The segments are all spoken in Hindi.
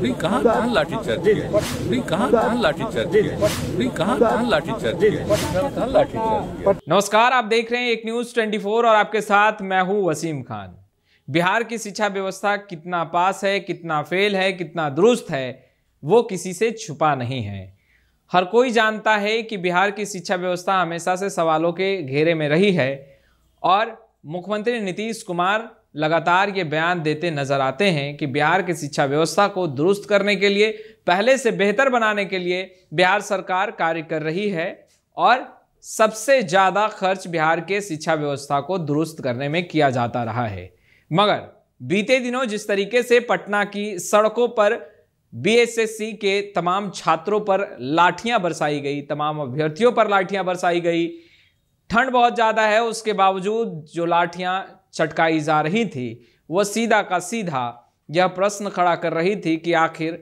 भी कहाँ कहाँ लाठीचार्ज किया कहाँ कहाँ लाठीचार्ज किया कहाँ कहाँ लाठीचार्ज किया लाठीचार्ज नमस्कार आप देख रहे हैं एक न्यूज 24 और आपके साथ मैं हूँ वसीम खान बिहार की शिक्षा व्यवस्था कितना पास है कितना फेल है कितना दुरुस्त है वो किसी से छुपा नहीं है हर कोई जानता है कि बिहार की शिक्षा व्यवस्था हमेशा से सवालों के घेरे में रही है और मुख्यमंत्री नीतीश कुमार लगातार ये बयान देते नज़र आते हैं कि बिहार की शिक्षा व्यवस्था को दुरुस्त करने के लिए पहले से बेहतर बनाने के लिए बिहार सरकार कार्य कर रही है और सबसे ज़्यादा खर्च बिहार के शिक्षा व्यवस्था को दुरुस्त करने में किया जाता रहा है मगर बीते दिनों जिस तरीके से पटना की सड़कों पर बीएसएससी के तमाम छात्रों पर लाठियां बरसाई गई तमाम अभ्यर्थियों पर लाठियां बरसाई गई ठंड बहुत ज़्यादा है उसके बावजूद जो लाठियां छटकाई जा रही थी वह सीधा का सीधा यह प्रश्न खड़ा कर रही थी कि आखिर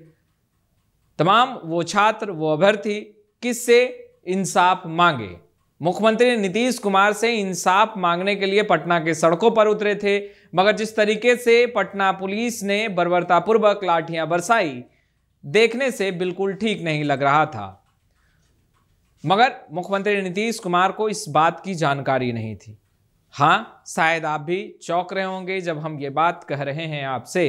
तमाम वो छात्र वो अभ्यर्थी किससे इंसाफ मांगे मुख्यमंत्री नीतीश कुमार से इंसाफ मांगने के लिए पटना के सड़कों पर उतरे थे मगर जिस तरीके से पटना पुलिस ने बर्बरतापूर्वक लाठियां बरसाई देखने से बिल्कुल ठीक नहीं लग रहा था मगर मुख्यमंत्री नीतीश कुमार को इस बात की जानकारी नहीं थी हाँ शायद आप भी चौंक रहे होंगे जब हम ये बात कह रहे हैं आपसे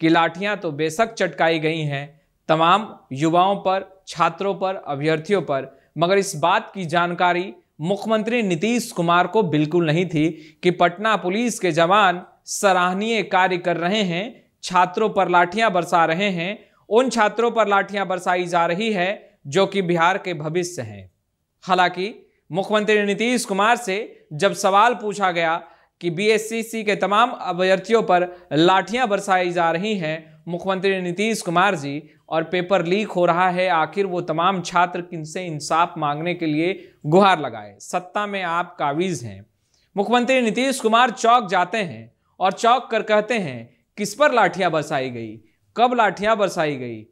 कि लाठियां तो बेशक चटकाई गई हैं तमाम युवाओं पर छात्रों पर अभ्यर्थियों पर मगर इस बात की जानकारी मुख्यमंत्री नीतीश कुमार को बिल्कुल नहीं थी कि पटना पुलिस के जवान सराहनीय कार्य कर रहे हैं छात्रों पर लाठियां बरसा रहे हैं उन छात्रों पर लाठियां बरसाई जा रही है जो कि बिहार के भविष्य हैं हालांकि मुख्यमंत्री नीतीश कुमार से जब सवाल पूछा गया कि बीएससीसी के तमाम अभ्यर्थियों पर लाठियां बरसाई जा रही हैं मुख्यमंत्री नीतीश कुमार जी और पेपर लीक हो रहा है आखिर वो तमाम छात्र किनसे इंसाफ मांगने के लिए गुहार लगाए सत्ता में आप काविज हैं मुख्यमंत्री नीतीश कुमार चौक जाते हैं और चौक कर कहते हैं किस पर लाठियां बरसाई गई कब लाठियां बरसाई गई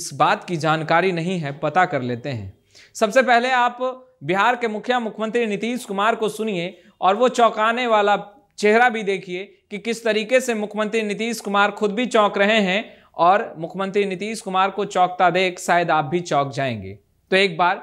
इस बात की जानकारी नहीं है पता कर लेते हैं सबसे पहले आप बिहार के मुखिया मुख्यमंत्री नीतीश कुमार को सुनिए और वो चौंकाने वाला चेहरा भी देखिए कि किस तरीके से मुख्यमंत्री नीतीश कुमार खुद भी चौंक रहे हैं और मुख्यमंत्री नीतीश कुमार को चौंकता देख शायद आप भी चौंक जाएंगे तो एक बार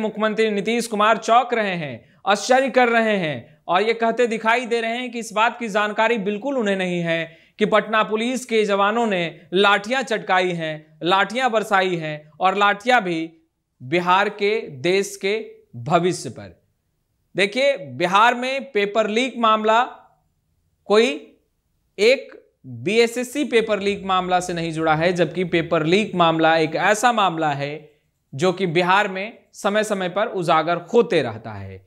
मुख्यमंत्री नीतीश कुमार चौक रहे हैं आश्चर्य कर रहे हैं और ये कहते दिखाई दे रहे हैं कि इस बात की जानकारी बिल्कुल उन्हें नहीं है कि पटना पुलिस के जवानों ने लाठियां चटकाई हैं लाठियां बरसाई हैं और लाठियां भी बिहार के देश के भविष्य पर देखिए बिहार में पेपर लीक मामला कोई एक बीएसएससी पेपर लीक मामला से नहीं जुड़ा है जबकि पेपर लीक मामला एक ऐसा मामला है जो कि बिहार में समय समय पर उजागर होते रहता है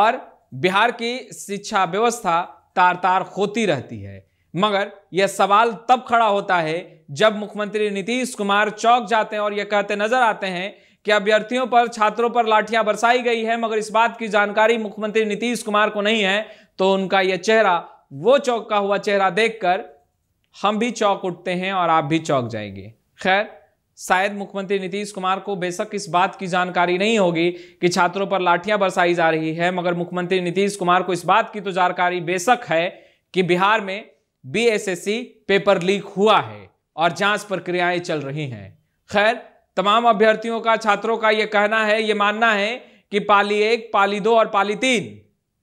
और बिहार की शिक्षा व्यवस्था तार तार होती रहती है मगर यह सवाल तब खड़ा होता है जब मुख्यमंत्री नीतीश कुमार चौक जाते हैं और यह कहते नजर आते हैं कि अभ्यर्थियों पर छात्रों पर लाठियां बरसाई गई है मगर इस बात की जानकारी मुख्यमंत्री नीतीश कुमार को नहीं है तो उनका यह चेहरा वो चौक का हुआ चेहरा देखकर हम भी चौक उठते हैं और आप भी चौक जाएंगे खैर शायद मुख्यमंत्री नीतीश कुमार को बेशक इस बात की जानकारी नहीं होगी कि छात्रों पर लाठियां बरसाई जा रही है मगर मुख्यमंत्री नीतीश कुमार को इस बात की तो जानकारी बेशक है कि बिहार में बीएसएससी पेपर लीक हुआ है और जांच प्रक्रियाएं चल रही हैं खैर तमाम अभ्यर्थियों का छात्रों का यह कहना है ये मानना है कि पाली एक पाली दो और पाली तीन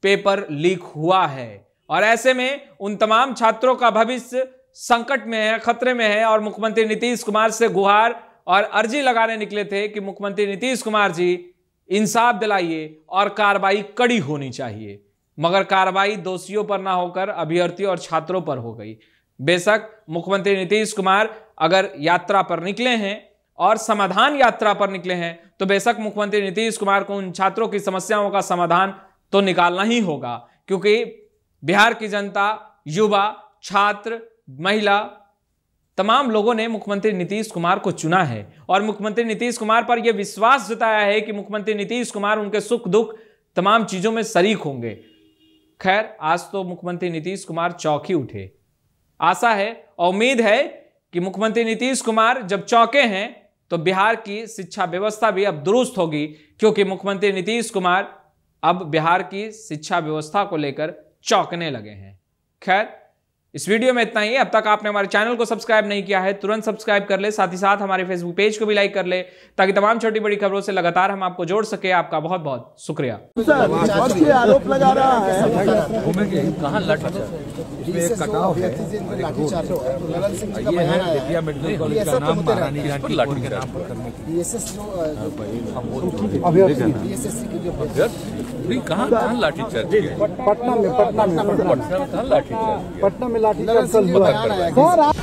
पेपर लीक हुआ है और ऐसे में उन तमाम छात्रों का भविष्य संकट में है खतरे में है और मुख्यमंत्री नीतीश कुमार से गुहार और अर्जी लगाने निकले थे कि मुख्यमंत्री नीतीश कुमार जी इंसाफ दिलाइए और कार्रवाई कड़ी होनी चाहिए मगर कार्रवाई दोषियों पर ना होकर अभ्यर्थियों और छात्रों पर हो गई बेशक मुख्यमंत्री नीतीश कुमार अगर यात्रा पर निकले हैं और समाधान यात्रा पर निकले हैं तो बेशक मुख्यमंत्री नीतीश कुमार को उन छात्रों की समस्याओं का समाधान तो निकालना ही होगा क्योंकि बिहार की जनता युवा छात्र महिला तमाम लोगों ने मुख्यमंत्री नीतीश कुमार को चुना है और मुख्यमंत्री नीतीश कुमार पर यह विश्वास जताया है कि मुख्यमंत्री नीतीश कुमार उनके सुख दुख तमाम चीज़ों में शरीक होंगे खैर आज तो मुख्यमंत्री नीतीश कुमार चौकी उठे आशा है उम्मीद है कि मुख्यमंत्री नीतीश कुमार जब चौके हैं तो बिहार की शिक्षा व्यवस्था भी अब दुरुस्त होगी क्योंकि मुख्यमंत्री नीतीश कुमार अब बिहार की शिक्षा व्यवस्था को लेकर चौंकने लगे हैं खैर इस वीडियो में इतना ही अब तक आपने हमारे चैनल को सब्सक्राइब नहीं किया है तुरंत सब्सक्राइब कर ले साथ ही साथ हमारे फेसबुक पेज को भी लाइक कर ले ताकि तमाम छोटी बड़ी खबरों से लगातार हम आपको जोड़ सके आपका बहुत बहुत शुक्रिया आरोप लगा रहा है कहाँ लट लाठी चर्च पटना में पटना में पटना में लाठी पटना में लाठी कौन